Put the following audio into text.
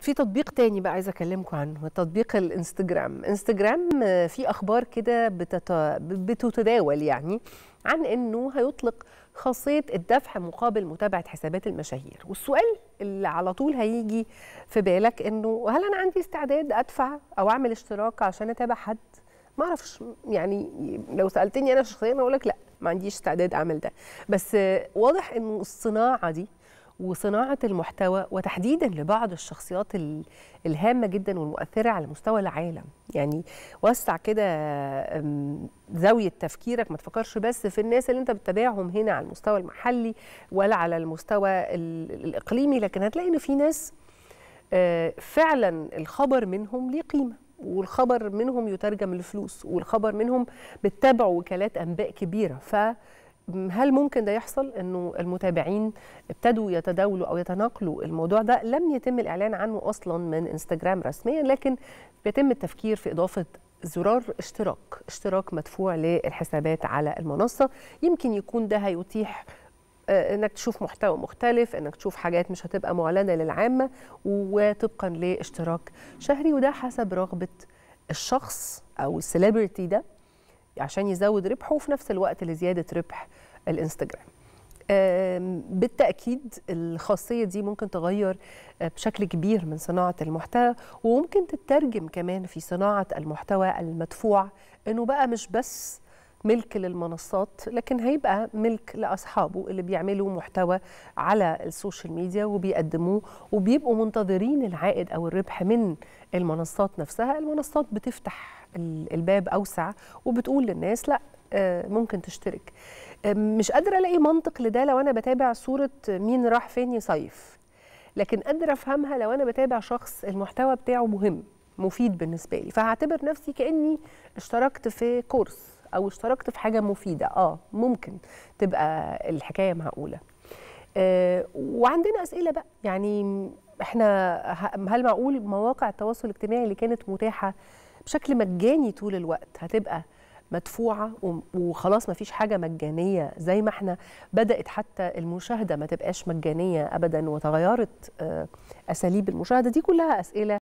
في تطبيق تاني بقى عايزه اكلمكم عنه تطبيق الانستجرام انستجرام آه، في اخبار كده بتت... بتتداول يعني عن انه هيطلق خاصيه الدفع مقابل متابعه حسابات المشاهير والسؤال اللي على طول هيجي في بالك انه هل انا عندي استعداد ادفع او اعمل اشتراك عشان اتابع حد ما اعرفش يعني لو سالتني انا شخصيا اقول لك لا ما عنديش استعداد اعمل ده بس آه، واضح انه الصناعه دي وصناعة المحتوى وتحديدا لبعض الشخصيات الهامة جدا والمؤثرة على مستوى العالم يعني وسع كده زاوية تفكيرك ما تفكرش بس في الناس اللي انت بتتابعهم هنا على المستوى المحلي ولا على المستوى الإقليمي لكن هتلاقي ان في ناس آه، فعلا الخبر منهم ليه قيمه والخبر منهم يترجم لفلوس والخبر منهم بتتابعوا وكالات انباء كبيره ف هل ممكن ده يحصل انه المتابعين ابتدوا يتداولوا او يتناقلوا الموضوع ده لم يتم الاعلان عنه اصلا من انستجرام رسميا لكن بيتم التفكير في اضافه زرار اشتراك اشتراك مدفوع للحسابات على المنصه يمكن يكون ده هيتيح آه، انك تشوف محتوى مختلف انك تشوف حاجات مش هتبقى معلنه للعامه وطبقا لاشتراك شهري وده حسب رغبه الشخص او السليبرتي ده عشان يزود ربحه وفي نفس الوقت لزياده ربح الانستجرام بالتأكيد الخاصية دي ممكن تغير آه، بشكل كبير من صناعة المحتوى وممكن تترجم كمان في صناعة المحتوى المدفوع أنه بقى مش بس ملك للمنصات لكن هيبقى ملك لاصحابه اللي بيعملوا محتوى على السوشيال ميديا وبيقدموه وبيبقوا منتظرين العائد او الربح من المنصات نفسها المنصات بتفتح الباب اوسع وبتقول للناس لا آه، ممكن تشترك آه، مش قادره الاقي منطق لده لو انا بتابع صوره مين راح فين يصيف لكن قادره افهمها لو انا بتابع شخص المحتوى بتاعه مهم مفيد بالنسبه لي فهعتبر نفسي كاني اشتركت في كورس او اشتركت في حاجه مفيده اه ممكن تبقى الحكايه معقوله آه وعندنا اسئله بقى يعني احنا هل معقول مواقع التواصل الاجتماعي اللي كانت متاحه بشكل مجاني طول الوقت هتبقى مدفوعه وخلاص ما فيش حاجه مجانيه زي ما احنا بدات حتى المشاهده ما تبقاش مجانيه ابدا وتغيرت آه، اساليب المشاهده دي كلها اسئله